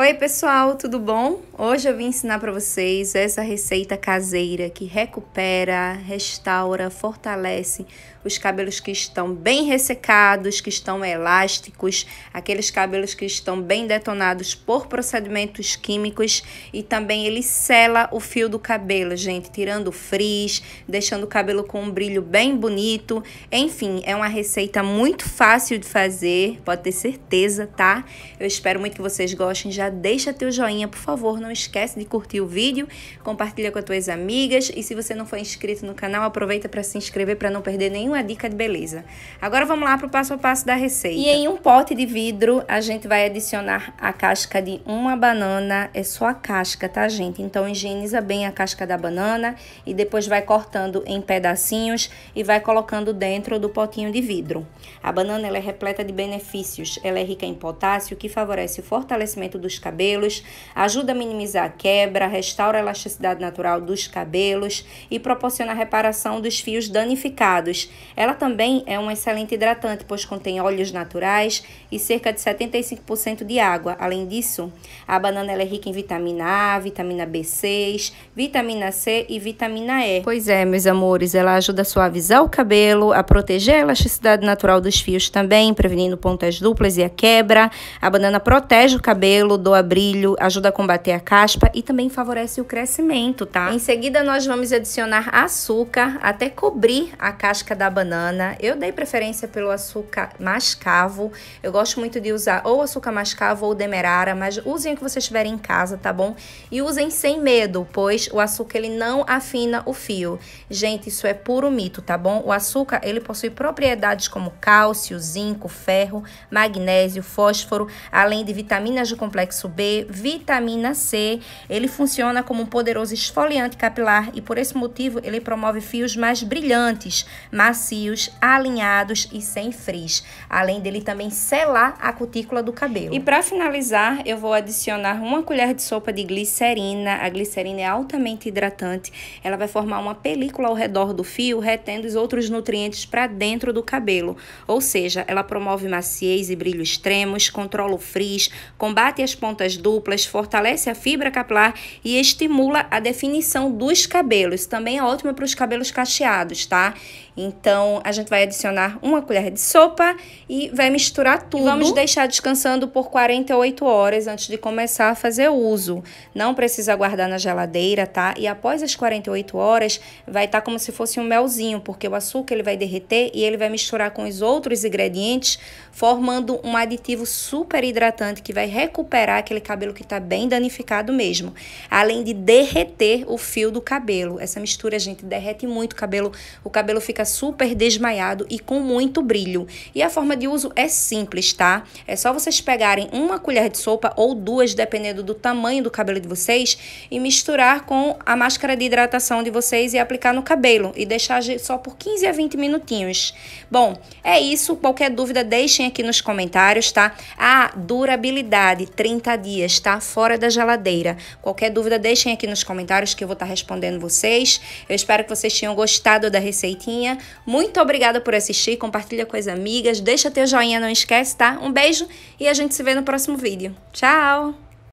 Oi, pessoal, tudo bom? Hoje eu vim ensinar para vocês essa receita caseira que recupera, restaura, fortalece os cabelos que estão bem ressecados, que estão elásticos, aqueles cabelos que estão bem detonados por procedimentos químicos e também ele sela o fio do cabelo, gente, tirando o frizz, deixando o cabelo com um brilho bem bonito. Enfim, é uma receita muito fácil de fazer, pode ter certeza, tá? Eu espero muito que vocês gostem. Já deixa teu joinha, por favor, não esquece de curtir o vídeo, compartilha com as tuas amigas e se você não for inscrito no canal, aproveita para se inscrever para não perder nenhuma dica de beleza. Agora vamos lá para o passo a passo da receita. E em um pote de vidro, a gente vai adicionar a casca de uma banana, é só a casca, tá, gente? Então higieniza bem a casca da banana e depois vai cortando em pedacinhos e vai colocando dentro do potinho de vidro. A banana ela é repleta de benefícios, ela é rica em potássio, que favorece o fortalecimento dos cabelos, ajuda a minimizar a quebra, restaura a elasticidade natural dos cabelos e proporciona a reparação dos fios danificados. Ela também é um excelente hidratante, pois contém óleos naturais e cerca de 75% de água. Além disso, a banana é rica em vitamina A, vitamina B6, vitamina C e vitamina E. Pois é, meus amores, ela ajuda a suavizar o cabelo, a proteger a elasticidade natural dos fios também, prevenindo pontas duplas e a quebra. A banana protege o cabelo doa brilho, ajuda a combater a caspa e também favorece o crescimento, tá? Em seguida, nós vamos adicionar açúcar até cobrir a casca da banana. Eu dei preferência pelo açúcar mascavo. Eu gosto muito de usar ou açúcar mascavo ou demerara, mas usem o que vocês tiverem em casa, tá bom? E usem sem medo, pois o açúcar ele não afina o fio. Gente, isso é puro mito, tá bom? O açúcar, ele possui propriedades como cálcio, zinco, ferro, magnésio, fósforo, além de vitaminas do complexo complexo B, vitamina C. Ele funciona como um poderoso esfoliante capilar e por esse motivo ele promove fios mais brilhantes, macios, alinhados e sem frizz. Além dele também selar a cutícula do cabelo. E para finalizar, eu vou adicionar uma colher de sopa de glicerina. A glicerina é altamente hidratante. Ela vai formar uma película ao redor do fio, retendo os outros nutrientes para dentro do cabelo. Ou seja, ela promove maciez e brilho extremos, controla o frizz, combate as pontas duplas, fortalece a fibra capilar e estimula a definição dos cabelos. Também é ótima para os cabelos cacheados, tá? Então, a gente vai adicionar uma colher de sopa e vai misturar tudo. E vamos deixar descansando por 48 horas antes de começar a fazer uso. Não precisa guardar na geladeira, tá? E após as 48 horas, vai estar tá como se fosse um melzinho, porque o açúcar ele vai derreter e ele vai misturar com os outros ingredientes, formando um aditivo super hidratante que vai recuperar recuperar aquele cabelo que está bem danificado mesmo. Além de derreter o fio do cabelo. Essa mistura, gente, derrete muito o cabelo. O cabelo fica super desmaiado e com muito brilho. E a forma de uso é simples, tá? É só vocês pegarem uma colher de sopa ou duas, dependendo do tamanho do cabelo de vocês, e misturar com a máscara de hidratação de vocês e aplicar no cabelo. E deixar só por 15 a 20 minutinhos. Bom, é isso. Qualquer dúvida, deixem aqui nos comentários, tá? A durabilidade, 30 30 dias, tá? Fora da geladeira. Qualquer dúvida, deixem aqui nos comentários que eu vou estar tá respondendo vocês. Eu espero que vocês tenham gostado da receitinha. Muito obrigada por assistir, compartilha com as amigas, deixa teu joinha, não esquece, tá? Um beijo e a gente se vê no próximo vídeo. Tchau!